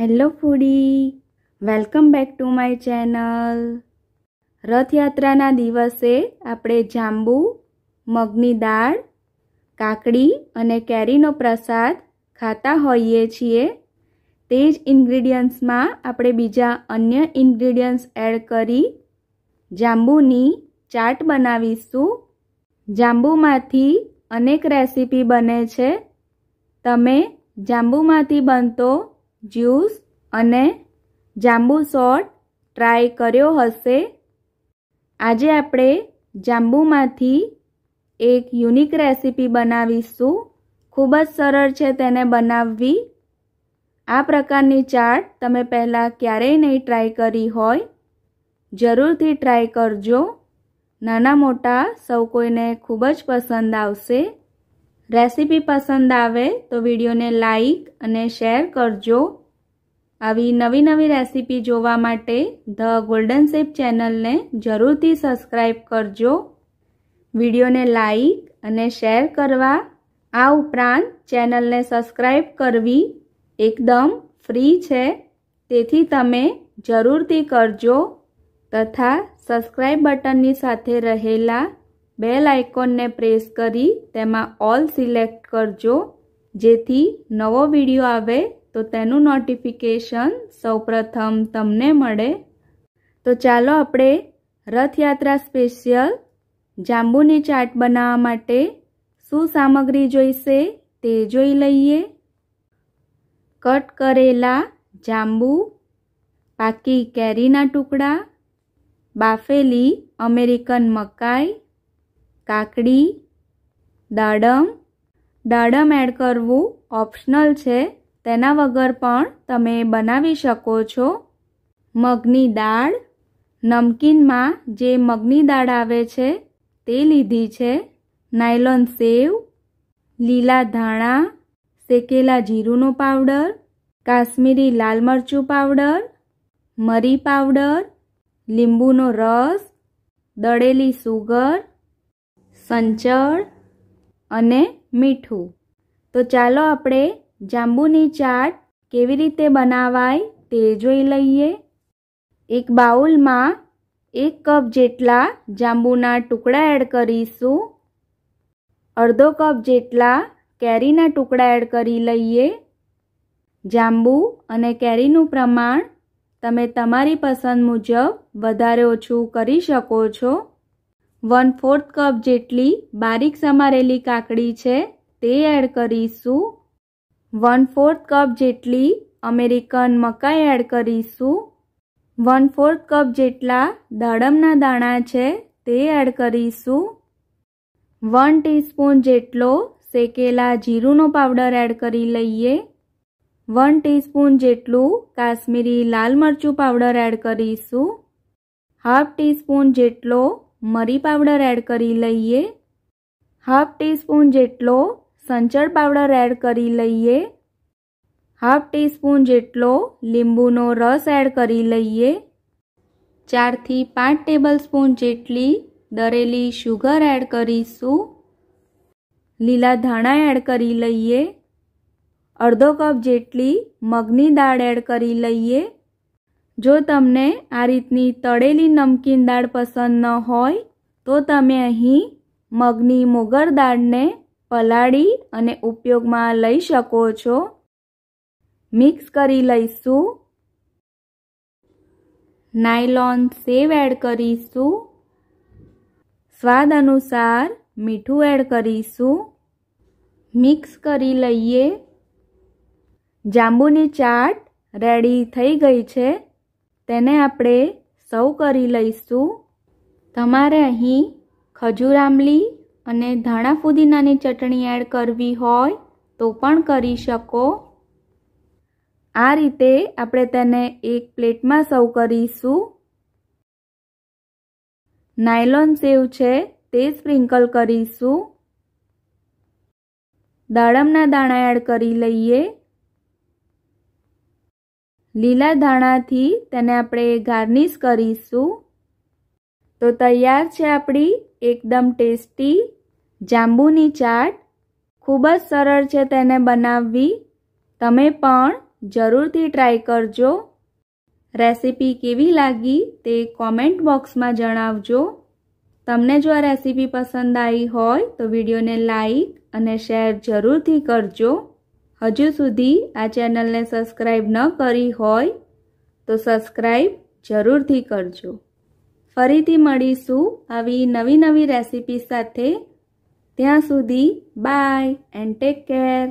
hello foodie welcome back to my channel રથયાત્રાના દિવસે આપણે જાંબુ મગની દાળ કાકડી અને કેરીનો પ્રસાદ ખાતા હોઈએ છીએ તે જ ઇન્ગ્રીડિયન્ટ્સમાં આપણે બીજા અન્ય ઇન્ગ્રીડિયન્ટ્સ એડ કરી જાંબુની ચાટ બનાવીશું જાંબુમાંથી અનેક રેસીપી બને છે તમે જાંબુમાંથી બનતો જ્યુસ અને જાંબુ સોટ ટ્રાય કર્યો હશે આજે આપણે જાંબુમાંથી એક યુનિક રેસીપી બનાવીશું ખૂબ જ સરળ છે તેને બનાવવી આ પ્રકારની ચાટ તમે પહેલાં ક્યારેય નહીં ટ્રાય કરી હોય જરૂરથી ટ્રાય કરજો નાના મોટા સૌ કોઈને ખૂબ જ પસંદ આવશે રેસીપી પસંદ આવે તો વિડીયોને લાઈક અને શેર કરજો આવી નવી નવી રેસીપી જોવા માટે ધ ગોલ્ડન શેપ ચેનલને જરૂરથી સબસ્ક્રાઈબ કરજો વિડીયોને લાઈક અને શેર કરવા આ ઉપરાંત ચેનલને સબસ્ક્રાઈબ કરવી એકદમ ફ્રી છે તેથી તમે જરૂરથી કરજો તથા સબસ્ક્રાઈબ બટનની સાથે રહેલા બેલ આઇકોનને પ્રેસ કરી તેમાં ઓલ સિલેક્ટ કરજો જેથી નવો વિડીયો આવે તો તેનું નોટિફિકેશન સૌપ્રથમ તમને મળે તો ચાલો આપણે રથયાત્રા સ્પેશિયલ જાંબુની ચાટ બનાવવા માટે શું સામગ્રી જોઈશે તે જોઈ લઈએ કટ કરેલા જાંબુ પાકી કેરીના ટુકડા બાફેલી અમેરિકન મકાઈ કાકડી દાડમ દાડમ એડ કરવું ઓપ્શનલ છે તેના વગર પણ તમે બનાવી શકો છો મગની દાળ નમકીનમાં જે મગની દાળ આવે છે તે લીધી છે નાયલોન સેવ લીલા ધાણા શેકેલા જીરુંનો પાવડર કાશ્મીરી લાલ મરચું પાવડર મરી પાવડર લીંબુનો રસ દળેલી સુગર સંચળ અને મીઠું તો ચાલો આપણે જાંબુની ચાટ કેવી રીતે બનાવાય તે જોઈ લઈએ એક બાઉલમાં એક કપ જેટલા જાંબુના ટુકડા એડ કરીશું અડધો કપ જેટલા કેરીના ટુકડા એડ કરી લઈએ જાંબુ અને કેરીનું પ્રમાણ તમે તમારી પસંદ મુજબ વધારે ઓછું કરી શકો છો વન ફોર્થ કપ જેટલી બારીક સમારેલી કાકડી છે તે એડ કરીશું વન ફોર્થ કપ જેટલી અમેરિકન મકાઈ એડ કરીશું વન ફોર્થ કપ જેટલા દાડમના દાણા છે તે એડ કરીશું વન ટીસ્પૂન જેટલો શેકેલા જીરુંનો પાવડર એડ કરી લઈએ વન ટીસ્પૂન જેટલું કાશ્મીરી લાલ મરચું પાવડર એડ કરીશું હાફ ટીસ્પૂન જેટલો મરી પાવડર એડ કરી લઈએ હાફ ટીસ્પૂન જેટલો સંચળ પાવડર એડ કરી લઈએ હાફ ટીસ્પૂન જેટલો લીંબુનો રસ એડ કરી લઈએ ચારથી પાંચ ટેબલ સ્પૂન જેટલી દરેલી શુગર એડ કરીશું લીલા ધાણા એડ કરી લઈએ અડધો કપ જેટલી મગની દાળ એડ કરી લઈએ જો તમને આ રીતની તળેલી નમકીન દાળ પસંદ ન હોય તો તમે અહીં મગની મોગર દાળને પલાળી અને ઉપયોગમાં લઈ શકો છો મિક્સ કરી લઈશું નાયલોન સેવ એડ કરીશું સ્વાદ અનુસાર મીઠું એડ કરીશું મિક્સ કરી લઈએ જાંબુની ચાટ રેડી થઈ ગઈ છે તેને આપણે સર્વ કરી લઈશું તમારે અહીં ખજૂર આંબલી અને ધાણા ફુદીનાની ચટણી એડ કરવી હોય તો પણ કરી શકો આ રીતે આપણે તેને એક પ્લેટમાં સર્વ કરીશું નાયલોન સેવ છે તે સ્પ્રિંકલ કરીશું દાડમના દાણા એડ કરી લઈએ લીલા દાણાથી તેને આપણે ગાર્નિશ કરીશું તો તૈયાર છે આપણી એકદમ ટેસ્ટી જાંબુની ચાટ ખૂબ જ સરળ છે તેને બનાવવી તમે પણ જરૂરથી ટ્રાય કરજો રેસીપી કેવી લાગી તે કોમેન્ટ બોક્સમાં જણાવજો તમને જો આ રેસીપી પસંદ આવી હોય તો વિડીયોને લાઈક અને શેર જરૂરથી કરજો હજુ સુધી આ ચેનલને સબસ્ક્રાઈબ ન કરી હોય તો સબસ્ક્રાઈબ જરૂરથી કરજો ફરીથી મળીશું આવી નવી નવી રેસીપી સાથે ત્યાં સુધી બાય એન્ડ ટેક કેર